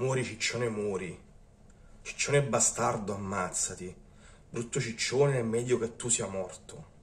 Muori ciccione muori. Ciccione bastardo ammazzati. Brutto ciccione è meglio che tu sia morto.